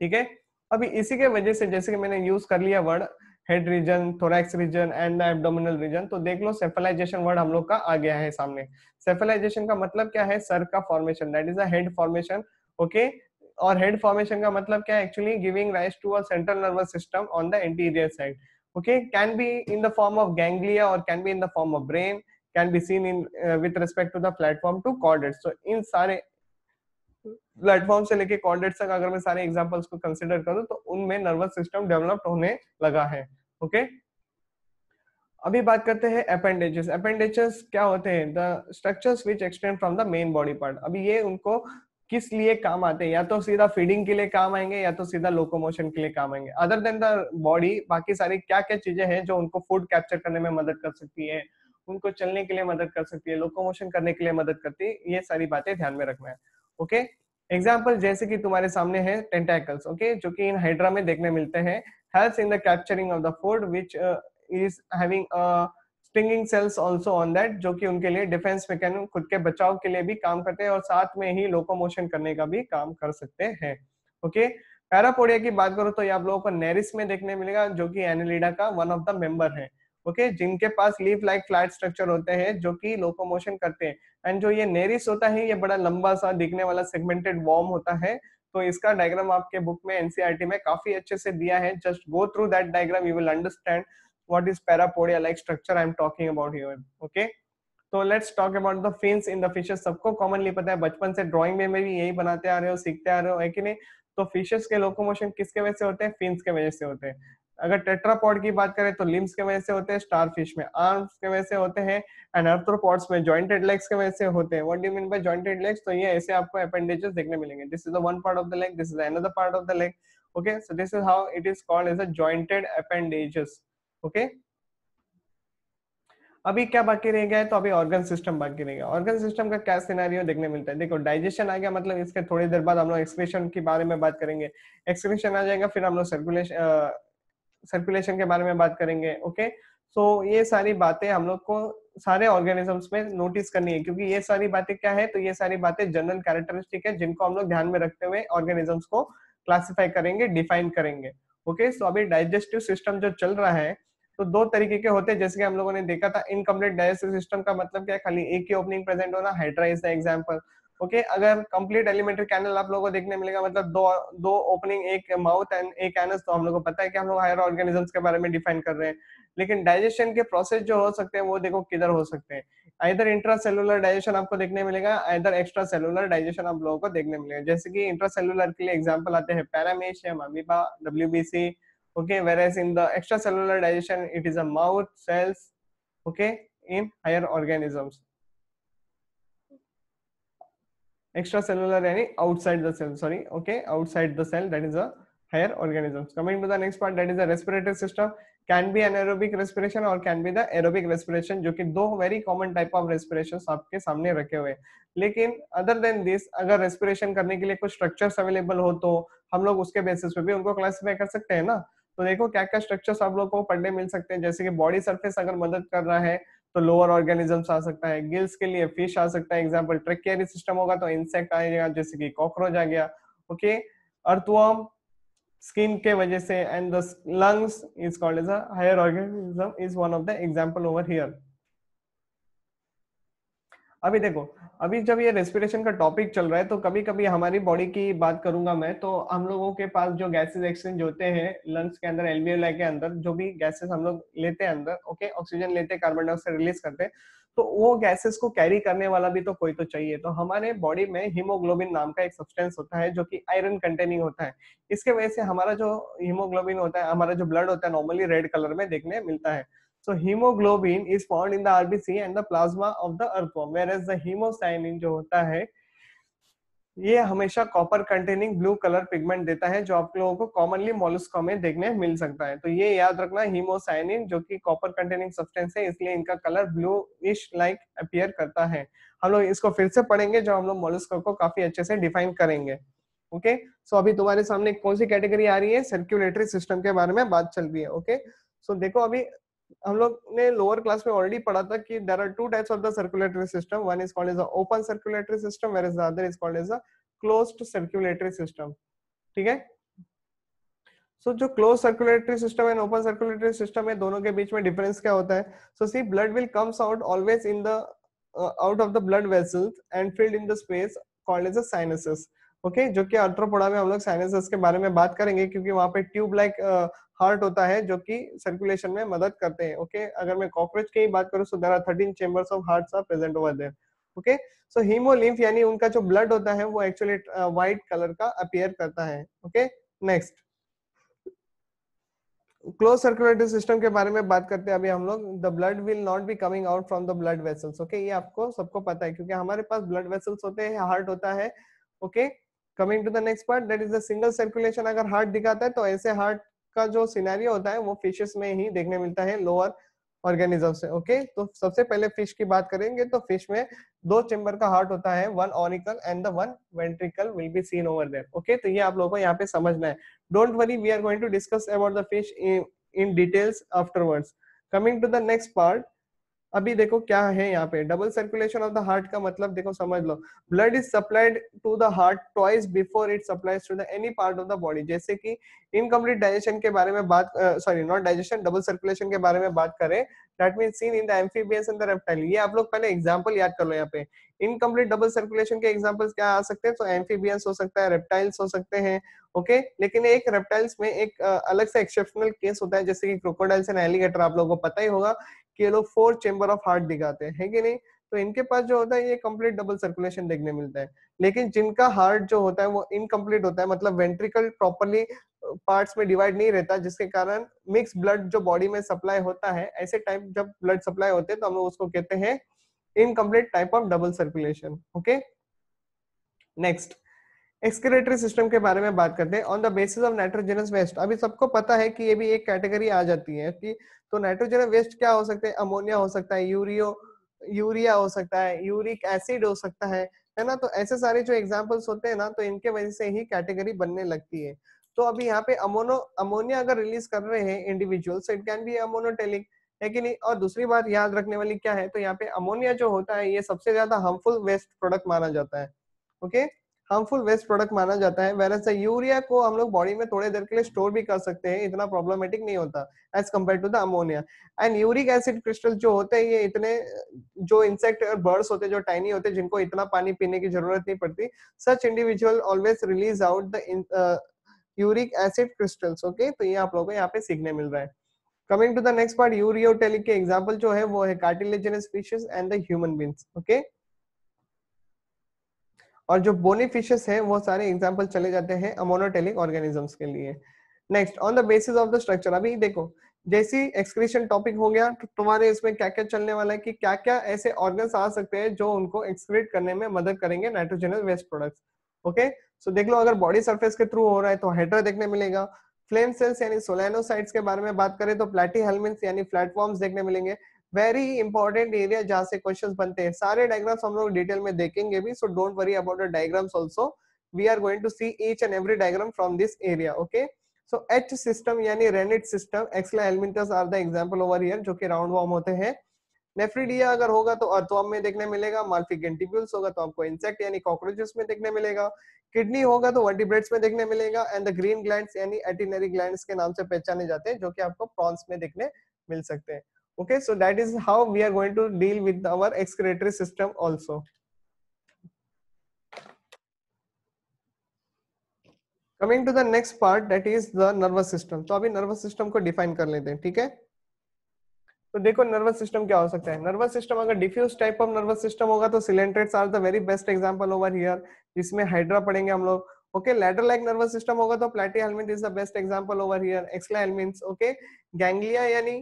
ठीक है अभी इसी के वजह से जैसे कि मैंने यूज कर लिया word head region thorax region and the abdominal region तो देख लो सेफलाइजेशन वर्ड हम लोग का आ गया है सामने सेफलाइजेशन का मतलब क्या है सर का formation that is a head formation okay और हेड फॉर्मेशन का मतलब क्या है actually giving rise to a central nervous system on the interior side okay can be in the form of ganglia और can be in the form of brain can be seen in with respect to the platform to chordate so इन सारे platform से लेके chordates तक अगर मैं सारे examples को कंसिडर करूं तो उनमें नर्वस सिस्टम डेवलप्ड होने लगा है ओके अभी बात करते हैं अपेंडेजेस अपेंडेजेस क्या होते हैं the structures which extend from the main body part अभी ये उनको किस लिए काम आते हैं या तो सीधा फीडिंग के लिए काम आएंगे या तो सीधा लोकोमोशन के लिए काम आएंगे अदर देन द बॉडी बाकी सारी क्या क्या चीजें हैं जो उनको फूड कैप्चर करने में मदद कर सकती है उनको चलने के लिए मदद कर सकती है लोकोमोशन करने के लिए मदद करती है ये सारी बातें ध्यान में रखना है ओके एग्जाम्पल जैसे कि तुम्हारे सामने है टेंटाइकल्स ओके जो कि इन हाइड्रा में देखने मिलते हैं helps in the capturing of the food which uh, is having a uh, stinging cells also on that जो कि उनके लिए defense mechanism खुद के बचाव के लिए भी काम करते हैं और साथ में ही locomotion करने का भी काम कर सकते हैं okay पैरापोडिया की बात करो तो ये आप लोगों को नेरिस में देखने मिलेगा जो कि एनिलिडा का वन ऑफ द मेंबर है ओके जिनके पास लीफ लाइक फ्लैट स्ट्रक्चर होते हैं जो कि लोकोमोशन करते हैं एंड जो ये नेरिस होता है ये बड़ा लंबा सा दिखने वाला सेगमेंटेड वॉर्म होता है तो इसका डायग्राम आपके बुक में एनसीईआरटी e में काफी अच्छे से दिया है just go through that diagram you will understand is parapodia like structure I am talking about here okay तो let's talk about the fins in the fishes सबको कॉमनली पता है बचपन से ड्रॉइंग में भी यही बनाते आ रहे हो सीखते आ रहे हो है कि नहीं तो फिशेस के लोकोमोशन किसके वजह से होते हैं फिन्स के वजह से होते हैं अगर टेट्रापॉड की बात करें तो लिम्स के वजह से होते हैं स्टार फिश में आर्म्स के वजह से होते हैं एंड अर्थ्रोपॉड्स में जॉइंटेड लेग्स के वजह से होते हैं what do mean by jointed legs तो ये ऐसे आपको अपेंडेजेस देखने मिलेंगे this is the one part of the leg this is another part of the leg okay so this is how it is called as a jointed appendages okay अभी क्या बाकी रह गया है तो अभी ऑर्गन सिस्टम बाकी रह गया ऑर्गन सिस्टम का क्या सिनेरियो देखने मिलता है देखो डाइजेशन आ गया मतलब इसके थोड़ी देर बाद हम लोग एक्सक्रीशन के बारे में बात करेंगे एक्सक्रीशन आ जाएगा फिर हम लोग सर्कुलेशन सर्कुलेशन के बारे में बात करेंगे ओके सो so, ये सारी बातें हम लोग को सारे ऑर्गेनिजम्स में नोटिस करनी है क्योंकि ये सारी बातें क्या है तो ये सारी बातें जनरल कैरेक्टरिस्टिक है जिनको हम लोग ध्यान में रखते हुए ऑर्गेनिजम्स को क्लासिफाई करेंगे डिफाइन करेंगे ओके okay? सो so, अभी डाइजेस्टिव सिस्टम जो चल रहा है तो दो तरीके के होते हैं जैसे कि हम लोगों ने देखा था इनकम्प्लीट डाइजेस्टिव सिस्टम का मतलब क्या है खाली एक ही ओपनिंग प्रेजेंट होना हाइड्राइज एग्जाम्पल ओके okay, अगर कंप्लीट एलिमेंट्री कैनल आप लोगों को देखने मिलेगा मतलब दो दो ओपनिंग एक माउथ एंड एक एनस तो हम लोग को पता है कि हम लोग हायर ऑर्गेनिजम्स के बारे में डिफाइन कर रहे हैं लेकिन डाइजेशन के प्रोसेस जो हो सकते हैं वो देखो किधर हो सकते हैं आइधर सेलुलर डाइजेशन आपको देखने मिलेगा आइधर एक्स्ट्रा सेलुलर डाइजेशन आप लोगों को देखने मिलेगा जैसे कि सेलुलर के लिए एग्जाम्पल आते हैं paramecium amoeba WBC okay as in the extracellular digestion it is a mouth cells okay in higher organisms extracellular yani outside the cell sorry okay outside the cell that is a higher organisms coming to the next part that is the respiratory system can be anaerobic respiration or can be the aerobic respiration जो कि दो very common type of respiration आपके सामने रखे हुए हैं लेकिन other than this अगर रेस्पिरेशन करने के लिए कुछ स्ट्रक्चर्स अवेलेबल हो तो हम लोग उसके बेसिस पे भी उनको क्लासीफाई कर सकते हैं ना तो देखो क्या क्या स्ट्रक्चर्स आप लोग को पढ़ने मिल सकते हैं जैसे कि बॉडी सरफेस अगर मदद कर रहा है तो लोअर ऑर्गेनिजम्स आ सकता है गिल्स के लिए फिश आ सकता है एग्जाम्पल ट्रेकियरी सिस्टम होगा तो इंसेक्ट आएगा जैसे कि कॉकरोच आ गया ओके अर्थवर्म स्किन के वजह से and the lungs is called as a higher organism is one of the example over here अभी देखो अभी जब ये रेस्पिरेशन का टॉपिक चल रहा है तो कभी कभी हमारी बॉडी की बात करूंगा मैं तो हम लोगों के पास जो गैसेस एक्सचेंज होते हैं लंग्स के अंदर एलवीएल के अंदर जो भी गैसेस हम लोग लेते हैं अंदर ओके ऑक्सीजन लेते हैं कार्बन डाइऑक्साइड रिलीज करते हैं तो वो गैसेस को कैरी करने वाला भी तो कोई तो चाहिए तो हमारे बॉडी में हीमोग्लोबिन नाम का एक सब्सटेंस होता है जो कि आयरन कंटेनिंग होता है इसके वजह से हमारा जो हीमोग्लोबिन होता है हमारा जो ब्लड होता है नॉर्मली रेड कलर में देखने मिलता है So hemoglobin is found in the RBC and the plasma of the earthworm, whereas the hemocyanin जो होता है ये हमेशा copper containing blue colour pigment देता है जो आप लोगों को कॉमनली मोलस्को में देखने मिल सकता है तो ये याद रखना हीमोसाइनिन जो कि कॉपर कंटेनिंग सब्सटेंस है इसलिए इनका colour bluish like appear करता है हम लोग इसको फिर से पढ़ेंगे जो हम लोग मोलस्को को काफी अच्छे से डिफाइन करेंगे ओके सो अभी तुम्हारे सामने कौन सी कैटेगरी आ रही है सर्क्यूलेटरी सिस्टम के बारे में बात चल रही है ओके सो देखो अभी हम लोग ने लोअर क्लास में ऑलरेडी पढ़ा था कि there are two types of the circulatory system one is called is open circulatory system where is the other is called is a closed circulatory system ठीक है सो so, जो close circulatory system and open circulatory system है दोनों के बीच में difference क्या होता है so see blood will comes out always in the out of the blood vessels and filled in the space called is a sinuses okay जो कि अर्थ्रोपोडा में हम लोग साइनसस के बारे में बात करेंगे क्योंकि वहां पे ट्यूब लाइक हार्ट होता है जो कि सर्कुलेशन में मदद करते हैं ओके okay? अगर मैं कॉकरोच की बात करूं तो there are thirteen chambers of heart are present over there okay so haemolymph यानी उनका जो ब्लड होता है वो एक्चुअली व्हाइट कलर का अपियर करता है ओके नेक्स्ट क्लोज सर्कुलेटरी सिस्टम के बारे में बात करते हैं अभी हम लोग the blood will not be coming out from the blood vessels okay ये आपको सबको पता है क्योंकि हमारे पास ब्लड वेसल्स होते हैं हार्ट होता है okay okay? Coming to the next part that is the single circulation अगर हार्ट दिखाता है तो ऐसे हार्ट का जो सिनेरियो होता है वो फिशेस में ही देखने मिलता है लोअर ऑर्गेनिज्म से ओके okay? तो सबसे पहले फिश की बात करेंगे तो फिश में दो चेंबर का हार्ट होता है one auricle and the one ventricle will be seen over there okay तो ये आप लोगों को यहाँ पे समझना है don't worry we are going to discuss about the fish in details afterwards coming to the next part अभी देखो क्या है यहाँ पे double circulation of the heart का मतलब देखो समझ लो blood is supplied to the heart twice before it supplies to the any part of the body जैसे कि इनकम्प्लीट डाइजेशन के बारे में बात sorry not digestion double circulation के बारे में बात करें that mean seen in the amphibious and the reptile ये आप लोग पहले एग्जाम्पल याद कर लो यहाँ पे इनकम्प्लीट डबल सर्कुलेशन के एग्जाम्पल्स क्या आ सकते हैं तो एम्फीबियंस हो सकता है रेप्टाइल्स हो सकते हैं ओके okay? लेकिन एक रेप्टाइल्स में एक अलग से एक्सेप्शनल केस होता है जैसे कि क्रोकोडाइल्स एंड एलिगेटर आप लोगों को पता ही होगा कि ये लोग फोर चेंबर ऑफ हार्ट दिखाते हैं है कि नहीं तो इनके पास जो होता है ये कंप्लीट डबल सर्कुलेशन देखने मिलता है लेकिन जिनका हार्ट जो होता है वो इनकम्प्लीट होता है मतलब वेंट्रिकल प्रॉपरली पार्ट्स में डिवाइड नहीं रहता जिसके कारण मिक्स ब्लड जो बॉडी में सप्लाई होता है ऐसे टाइप जब ब्लड सप्लाई होते हैं तो हम लोग उसको कहते हैं incomplete type of double circulation okay next excretory system के बारे में बात करते हैं on the basis of nitrogenous waste अभी सबको पता है कि ये भी एक कैटेगरी आ जाती है कि तो नाइट्रोजन वेस्ट क्या हो सकते हैं अमोनिया हो सकता है यूरियो यूरिया हो सकता है यूरिक एसिड हो सकता है है ना तो ऐसे सारे जो एग्जाम्पल्स होते हैं ना तो इनके वजह से ही कैटेगरी बनने लगती है तो अभी यहाँ पे अमोनो अमोनिया अगर रिलीज कर रहे हैं individual it can be ammonotelic है कि नहीं और दूसरी बात याद रखने वाली क्या है तो यहाँ पे अमोनिया जो होता है ये सबसे ज्यादा हार्मफुल वेस्ट प्रोडक्ट माना जाता है okay okay? Harmful waste product माना जाता है वैरस यूरिया को हम लोग बॉडी में थोड़े देर के लिए स्टोर भी कर सकते हैं इतना प्रॉब्लमेटिक नहीं होता as compare to the ammonia and uric acid crystal जो होते हैं ये इतने जो इंसेक्ट और बर्ड्स होते हैं जो टाइनी होते हैं जिनको इतना पानी पीने की जरूरत नहीं पड़ती such individual always release out the uric acid crystals okay तो ये आप लोगों को यहाँ पे सीखने मिल रहा है coming to the next part ureotelic के एग्जाम्पल जो है वो है cartilaginous fishes and the human beings okay और जो बोनी फिशेस है वो सारे एग्जाम्पल चले जाते हैं अमोनोटेलिक ऑर्गेनिजम्स के लिए next on the basis of the structure अभी देखो जैसी एक्सक्रीशन टॉपिक हो गया तो तुम्हारे इसमें क्या क्या चलने वाला है कि क्या क्या ऐसे ऑर्गन्स आ सकते हैं जो उनको एक्सक्रीट करने में मदद करेंगे nitrogenous waste products okay so देख लो अगर बॉडी सरफेस के थ्रू हो रहा है तो हेड्रा देखने मिलेगा फ्लेम सेल्स यानी सोलैनोसाइट्स के बारे में बात करें तो प्लेटी हेलमेंट्स यानी प्लेटफॉर्म देखने मिलेंगे वेरी इंपॉर्टेंट एरिया जहां से क्वेश्चंस बनते हैं सारे डायग्राम्स हम लोग डिटेल में देखेंगे भी so don't worry about the diagrams also we are going to see each and every diagram from this area okay so H system यानी रेनिट सिस्टम एक्सला helminthes are the example over here जो कि round warm होते हैं nephridia अगर होगा तो earthworm में देखने मिलेगा माल्फिक गेंटिब्यूल्स होगा तो आपको इंसेक्ट यानी कॉकरोचेस में देखने मिलेगा किडनी होगा तो वर्टिब्रेट्स में देखने मिलेगा एंड द ग्रीन ग्लैंड्स यानी एटिनरी ग्लैंड्स के नाम से पहचाने जाते हैं जो कि आपको प्रॉन्स में देखने मिल सकते हैं okay so that is how we are going to deal with our excretory system also coming to the next part that is the nervous system तो अभी नर्वस सिस्टम को डिफाइन कर लेते हैं ठीक है तो देखो नर्वस सिस्टम क्या हो सकता है नर्वस सिस्टम अगर diffuse type of nervous system होगा तो coelenterates are the very best example over here जिसमें हाइड्रा पड़ेंगे हम लोग okay ladder like nervous system होगा तो platyhelminthes is the best example over here aschelminthes okay ganglia यानी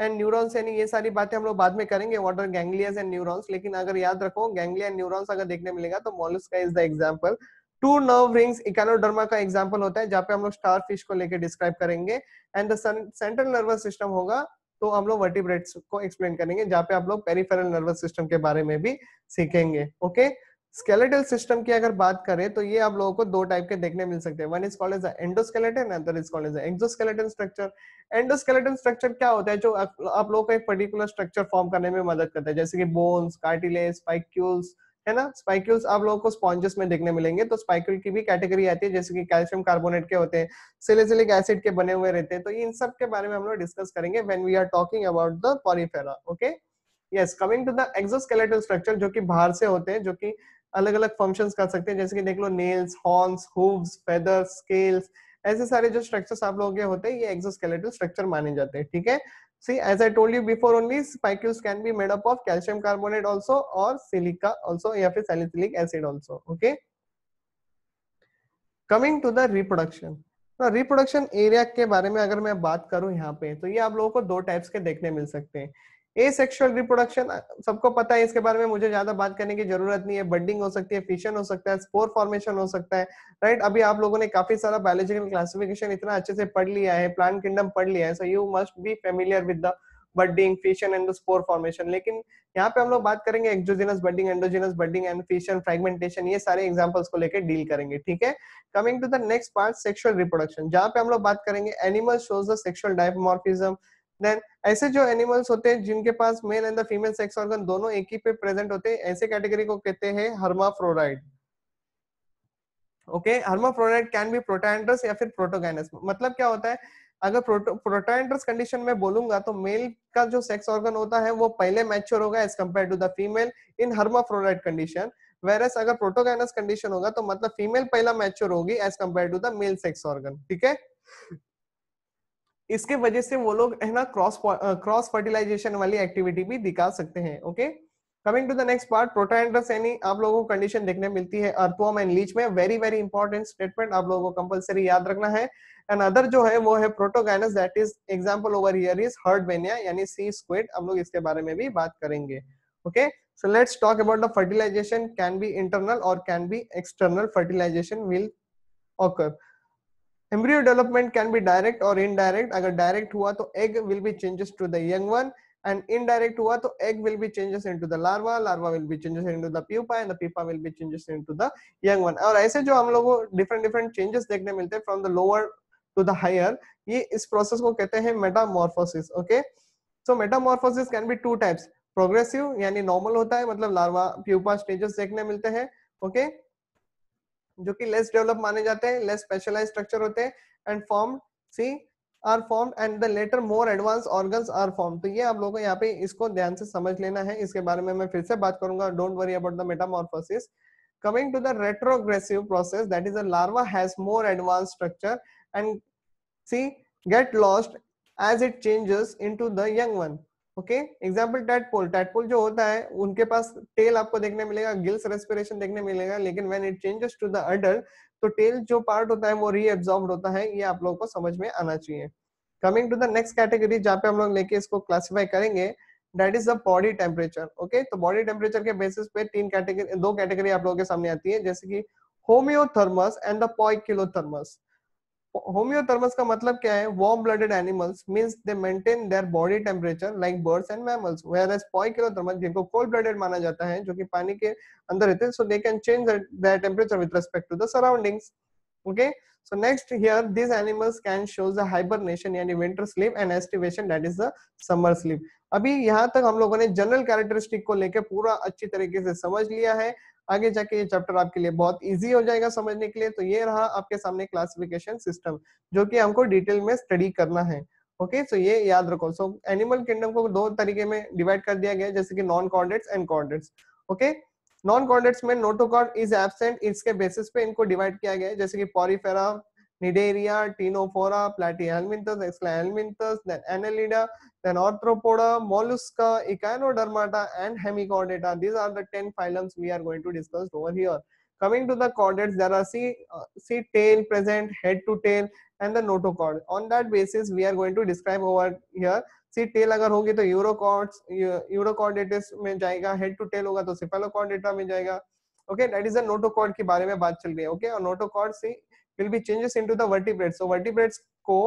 and neurons यानी ये सारी बातें हम लोग बाद में करेंगे what are ganglias and neurons लेकिन अगर याद रखो गैंग्लिया एंड न्यूरॉन्स अगर देखने मिलेगा तो Mollusca is the example to nerve rings Echinodermata का एग्जाम्पल होता है जहाँ पे हम लोग स्टार फिश को लेकर डिस्क्राइब करेंगे and the central nervous system होगा तो हम लोग वर्टिब्रेट्स को एक्सप्लेन करेंगे जहाँ पे आप लोग पेरिफेरल नर्वस सिस्टम के बारे में भी सीखेंगे ओके okay? स्केलेटल सिस्टम की अगर बात करें तो ये आप लोगों को दो टाइप के देखने मिल सकते हैं one is called as endoskeleton other is called as exoskeleton structure endoskeleton structure क्या होता है जो आप, लोगों को एक पर्टिकुलर स्ट्रक्चर फॉर्म करने में मदद करता है जैसे कि बोन्स कार्टिले स्पाइक्यूल्स है ना स्पाइक्यूल्स आप लोगों को स्पॉन्जेस में देखने मिलेंगे तो स्पाइक्यूल की भी कैटेगरी आती है जैसे कि कैल्शियम कार्बोनेट के होते हैं सिलेसिलिक एसिड के बने हुए रहते हैं तो इन सब के बारे में हम लोग डिस्कस करेंगे when we are talking about the Porifera okay yes coming to the exoskeletal structure जो कि बाहर से होते हैं जो कि अलग अलग फंक्शन कर सकते हैं जैसे कि देख लो nails horns hooves feather scales ऐसे सारे जो स्ट्रक्चर्स आप लोगों के होते हैं ये एक्सोस्केलेटल स्ट्रक्चर माने जाते हैं ठीक है see as I told you before only spicules can be made up of calcium carbonate also और सिलिका आल्सो या फिर salicylic acid also okay coming to the reproduction reproduction तो एरिया के बारे में अगर मैं बात करूं यहाँ पे तो ये आप लोगों को दो टाइप्स के देखने मिल सकते हैं ए सेक्शुअल रिप्रोडक्शन सबको पता है इसके बारे में मुझे ज्यादा बात करने की जरूरत नहीं है बर्डिंग हो सकती है फिशन हो सकता है स्पोर फॉर्मेशन हो सकता है राइट अभी आप लोगों ने काफी सारा बायोलॉजिकल क्लासिफिकेशन इतना अच्छे से पढ़ लिया है प्लांट किंगडम पढ़ लिया है so you must be familiar with the budding fission and spore formation लेकिन यहाँ पे हम लोग बात करेंगे exogenous budding endogenous budding and fission fragmentation ये सारे एग्जाम्पल्स को लेकर डील करेंगे ठीक है coming to the next part sexual reproduction जहाँ पे हम लोग बात करेंगे animal shows the sexual dimorphism then ऐसे जो एनिमल्स होते हैं जिनके पास male and the female sex organ दोनों एक ही पे प्रेजेंट होते हैं ऐसे कैटेगरी को कहते हैं hermaphrodite okay hermaphrodite can be protandrous या फिर प्रोटोगाइनस मतलब क्या होता है अगर प्रोटोएंट्रस कंडीशन में बोलूंगा तो मेल का जो सेक्स ऑर्गन होता है वो पहले मैच्योर होगा as compare to the female in hermaphrodite condition whereas अगर प्रोटोगाइनस कंडीशन होगा तो मतलब फीमेल पहला मैच्योर होगी as compare to the male sex organ ठीक है इसके वजह से वो लोग है ना क्रॉस क्रॉस फर्टिलाइजेशन वाली एक्टिविटी भी दिखा सकते हैं okay coming to the next part protandrous एनी आप लोगों को कंडीशन देखने मिलती है अर्थवॉर्म एंड लीच में वेरी वेरी इंपॉर्टेंट स्टेटमेंट आप लोगों को कंपलसरी याद रखना है एंड अदर जो है वो है protogynous that is example over here is हर्ड हर्डबेनिया यानी सी स्क्विड हम लोग इसके बारे में भी बात करेंगे okay so let's talk about the fertilization can be internal और can be external fertilization will occur embryo development can be direct और इनडायरेक्ट अगर डायरेक्ट हुआ तो egg will be changes to the young one and indirect हुआ तो egg will be changes into the larva larva will be changes into the pupa and the pupa will be changes into the young one और ऐसे जो हम लोग different different changes देखने मिलते हैं from the lower to the higher ये इस प्रोसेस को कहते हैं metamorphosis okay so metamorphosis can be two types progressive यानी नॉर्मल होता है मतलब लार्वा प्यूपा स्टेजेस देखने मिलते हैं ओके okay? जो कि लेस डेवलप माने जाते हैं लेस स्पेशलाइज स्ट्रक्चर होते हैं and form see are form and the latter more advance organ are form तो ये आप लोगों को यहाँ पे इसको ध्यान से समझ लेना है इसके बारे में मैं फिर से बात करूंगा don't worry about the coming to the retrogressive process that is a larva has more advance structure and see get lost as it changes into the young one okay example tadpole tadpole जो होता है उनके पास tell आपको देखने मिलेगा gills respiration देखने मिलेगा लेकिन when it changes to the adult तो टेल जो पार्ट होता है वो रीअब्जॉर्ब होता है ये आप लोगों को समझ में आना चाहिए coming to the next category जहाँ पे हम लोग लेके इसको क्लासीफाई करेंगे that is the body temperature okay तो बॉडी टेम्परेचर के बेसिस पे तीन कैटेगरी दो कैटेगरी आप लोगों के सामने आती है जैसे कि homeothermous and the poikilothermous homeothermous का मतलब क्या है warm blooded animals means they maintain their body temperature like birds and mammals whereas poikilothermous जिनको कोल्ड ब्लडेड माना जाता है जो कि पानी के अंदर रहते हैं so they can change their temperature with respect to the surroundings okay so next here this animals can shows the hibernation यानी winter sleep and aestivation that is the summer sleep अभी यहाँ तक हम लोगों ने जनरल कैरेक्टरिस्टिक को लेकर पूरा अच्छी तरीके से समझ लिया है आगे जाके ये चैप्टर आपके लिए बहुत इजी हो जाएगा समझने के लिए तो ये रहा आपके सामने क्लासिफिकेशन सिस्टम जो कि हमको डिटेल में स्टडी करना है ओके सो ये याद रखो सो एनिमल किंगडम को दो तरीके में डिवाइड कर दिया गया जैसे कि non chordates and chordates okay non chordates में नोटोकॉर्ड इज एबसेंट इसके बेसिस पे इनको डिवाइड किया गया जैसे कि Porifera Nidaria, Tenophora, Platyhelminthes, Exlahelminthes, then Annelida, then Arthropoda, Mollusca, Echinodermata, and Hemichordata. These are the 10 phylums we are going to discuss over here. Coming to the chordates, there are see, uh, see tail present, head to tail, and the notochord. On that basis, we are going to describe over here. See tail अगर होगी तो यूरोकॉर्ड्स यूरोकॉर्डेटिस में जाएगा head to tell होगा तो cephalochordata में जाएगा okay that is a notochord के बारे में बात चल रही है ओके okay? और notochord see will be changes into the vertebrates so vertebrates को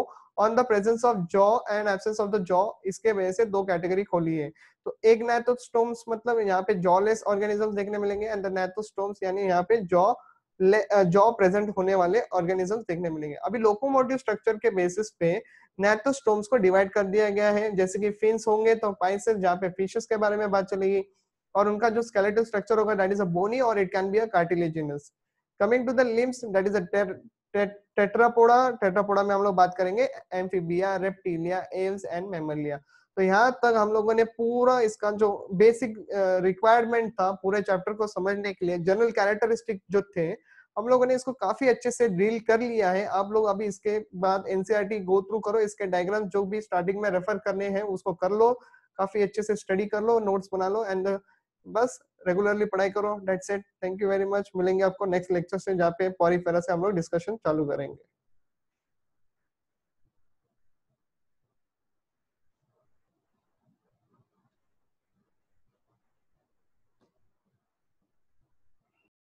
on the presence of jaw and absence of the jaw इसके वजह से दो कैटेगरी खोली है तो एक नैथोस्टोम्स मतलब यहाँ पे जॉलेस ऑर्गेनिजम्स देखने मिलेंगे एंड द नैथोस्टोम्स यानी यहाँ पे जॉ जॉ प्रेजेंट होने वाले ऑर्गेनिजम्स देखने मिलेंगे अभी लोकोमोटिव स्ट्रक्चर के बेसिस पे नैथोस्टोम्स को डिवाइड कर दिया गया है जैसे कि फिंस होंगे तो पाइसेस जहाँ पे फिशेस के बारे में बात चलेगी और उनका जो स्केलेटल स्ट्रक्चर होगा दैट इज अ बोनी और it can be a cartilaginous coming to the limbs that is a tetrapoda tetrapoda में हम लोग बात करेंगे एम्फीबिया रेप्टिलिया एल्स एंड मेमलिया तो यहाँ तक हम लोगों ने पूरा इसका जो बेसिक रिक्वायरमेंट था पूरे चैप्टर को समझने के लिए जनरल कैरेक्टरिस्टिक जो थे हम लोगों ने इसको काफी अच्छे से डील कर लिया है आप लोग अभी इसके बाद एनसीआरटी गो थ्रू करो इसके डायग्राम जो भी स्टार्टिंग में रेफर करने हैं उसको कर लो काफी अच्छे से स्टडी कर लो नोट्स बना लो एंड बस रेगुलरली पढ़ाई करो that's it thank you very much मिलेंगे आपको नेक्स्ट लेक्चर से जहाँ पे पॉरी फेरा से हम लोग डिस्कशन चालू करेंगे